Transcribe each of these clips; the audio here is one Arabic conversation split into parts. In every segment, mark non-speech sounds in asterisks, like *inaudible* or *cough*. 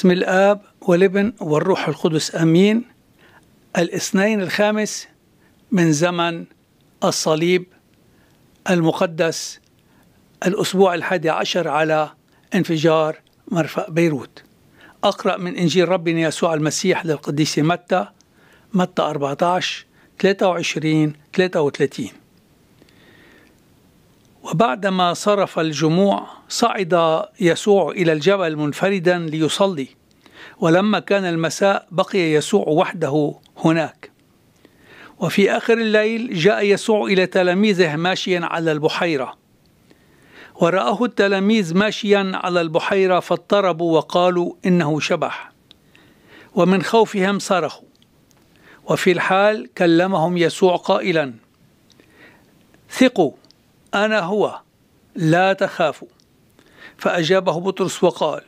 باسم الآب والابن والروح القدس أمين الاثنين الخامس من زمن الصليب المقدس الأسبوع الحادي عشر على انفجار مرفأ بيروت أقرأ من إنجيل ربنا يسوع المسيح للقديس متى متى 14 23 33 وبعدما صرف الجموع صعد يسوع إلى الجبل منفردا ليصلي ولما كان المساء بقي يسوع وحده هناك وفي آخر الليل جاء يسوع إلى تلاميذه ماشيا على البحيرة ورآه التلاميذ ماشيا على البحيرة فاضطربوا وقالوا إنه شبح ومن خوفهم صرخوا وفي الحال كلمهم يسوع قائلا ثقوا أنا هو لا تخافوا فأجابه بطرس وقال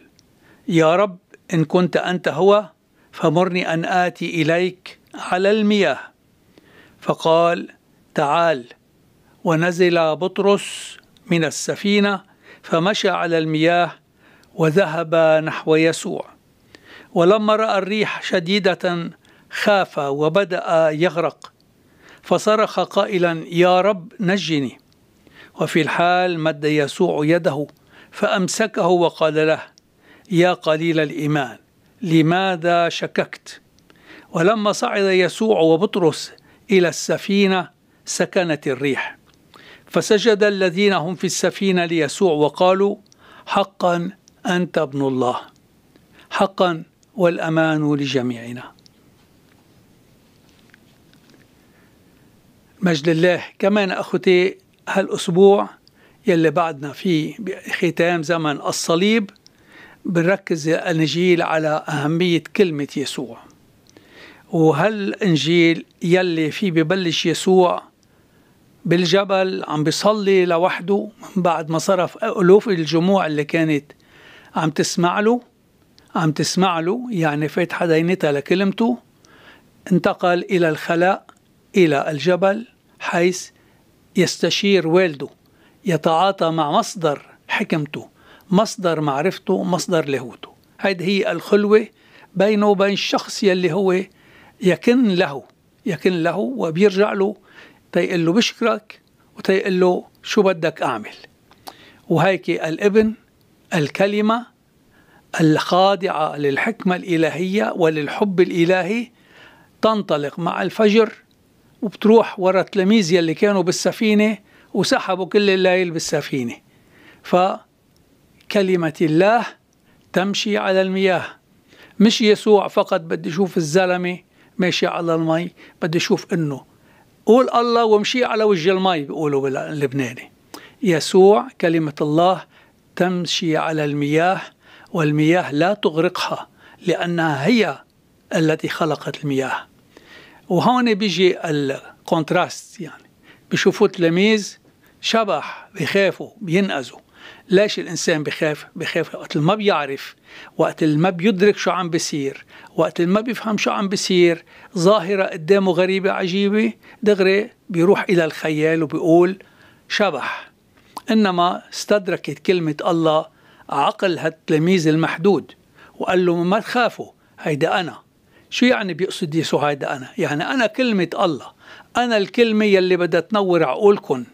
يا رب إن كنت أنت هو فمرني أن آتي إليك على المياه فقال تعال ونزل بطرس من السفينة فمشى على المياه وذهب نحو يسوع ولما رأى الريح شديدة خاف وبدأ يغرق فصرخ قائلا يا رب نجني وفي الحال مد يسوع يده فأمسكه وقال له يا قليل الإيمان لماذا شككت ولما صعد يسوع وبطرس إلى السفينة سكنت الريح فسجد الذين هم في السفينة ليسوع وقالوا حقا أنت ابن الله حقا والأمان لجميعنا مجد الله كمان أخوتي هالأسبوع يلي بعدنا في ختام زمن الصليب بنركز الانجيل على اهميه كلمه يسوع وهالانجيل يلي فيه ببلش يسوع بالجبل عم بيصلي لوحده من بعد ما صرف الوف الجموع اللي كانت عم تسمع له عم تسمع له يعني فاتحه دينتها لكلمته انتقل الى الخلاء الى الجبل حيث يستشير والده يتعاطى مع مصدر حكمته مصدر معرفته مصدر لاهوته هذه هي الخلوة بينه وبين الشخص يلي هو يكن له يكن له وبيرجع له تيقول له بشكرك وتيقول له شو بدك أعمل وهيك الابن الكلمة الخاضعة للحكمة الإلهية وللحب الإلهي تنطلق مع الفجر وبتروح ورا التلاميذ يلي كانوا بالسفينة وسحبوا كل الليل بالسفينة فكلمة الله تمشي على المياه مش يسوع فقط بدي شوف الزلمة ماشي على المي بدي شوف إنه قول الله وامشي على وجه المي بيقولوا باللبناني يسوع كلمة الله تمشي على المياه والمياه لا تغرقها لأنها هي التي خلقت المياه وهون بيجي الكونتراست يعني بيشوفوا تلاميذ شبح بيخافوا بينقذوا ليش الإنسان بخاف بخاف وقت ما بيعرف وقت ما بيدرك شو عم بيصير وقت ما بيفهم شو عم بيصير ظاهرة قدامه غريبة عجيبة دغري بيروح إلى الخيال وبيقول شبح إنما استدركت كلمة الله عقل هالتلميذ المحدود وقال له ما تخافوا هيدا أنا شو يعني بيقصد يسوع هيدا أنا يعني أنا كلمة الله أنا الكلمة يلي بدها تنور عقولكم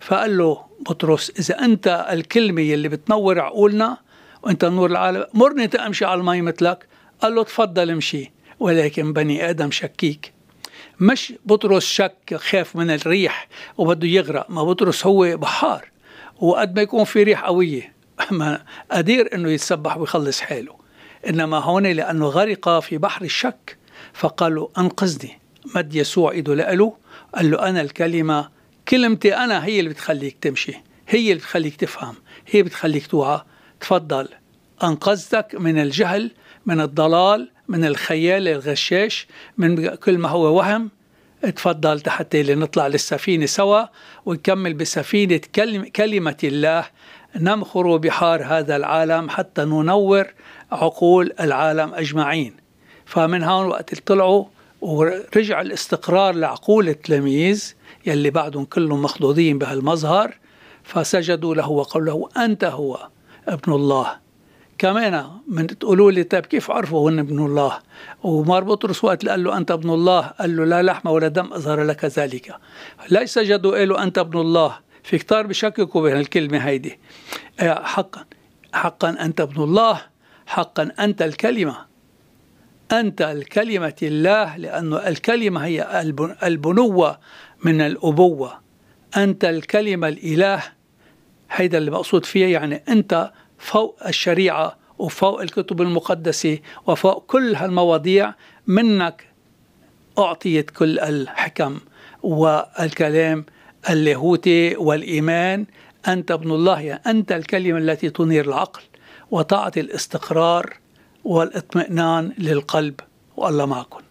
فقال له بطرس إذا أنت الكلمة يلي بتنور عقولنا وأنت نور العالم مرني تمشي على المي مثلك قال له تفضل امشي ولكن بني آدم شكيك مش بطرس شك خاف من الريح وبده يغرق ما بطرس هو بحار وقد ما يكون في ريح قوية *laughs* ما قدير أنه يتسبح ويخلص حاله إنما هون لأنه غرق في بحر الشك فقال له أنقذني مد يسوع إيده له قال له أنا الكلمة كلمتي أنا هي اللي بتخليك تمشي هي اللي بتخليك تفهم هي بتخليك توعى تفضل أنقذتك من الجهل من الضلال من الخيال الغشاش من كل ما هو وهم تفضل حتى نطلع للسفينة سوا ونكمل بسفينة كلم كلمة الله نمخر بحار هذا العالم حتى ننور عقول العالم أجمعين فمن هون وقت طلعوا ورجع الاستقرار لعقول التلاميذ يلي بعدهم كلهم مخضوضين بهالمظهر فسجدوا له وقالوا له أنت هو ابن الله كمان من تقولوا لي طيب كيف عرفوا هن ابن الله ومار بطرس وقت قال له أنت ابن الله قال له لا لحم ولا دم أظهر لك ذلك ليس سجدوا له أنت ابن الله في كتار بشككوا بهالكلمة هيدي آه، حقا حقا أنت ابن الله حقا أنت الكلمة أنت الكلمة الله لأن الكلمة هي البنوة من الأبوة أنت الكلمة الإله هيدا اللي مقصود فيه يعني أنت فوق الشريعة وفوق الكتب المقدسة وفوق كل هالمواضيع منك أعطيت كل الحكم والكلام اللاهوتي والإيمان أنت ابن الله يعني أنت الكلمة التي تنير العقل وتعطي الاستقرار والاطمئنان للقلب والله معكم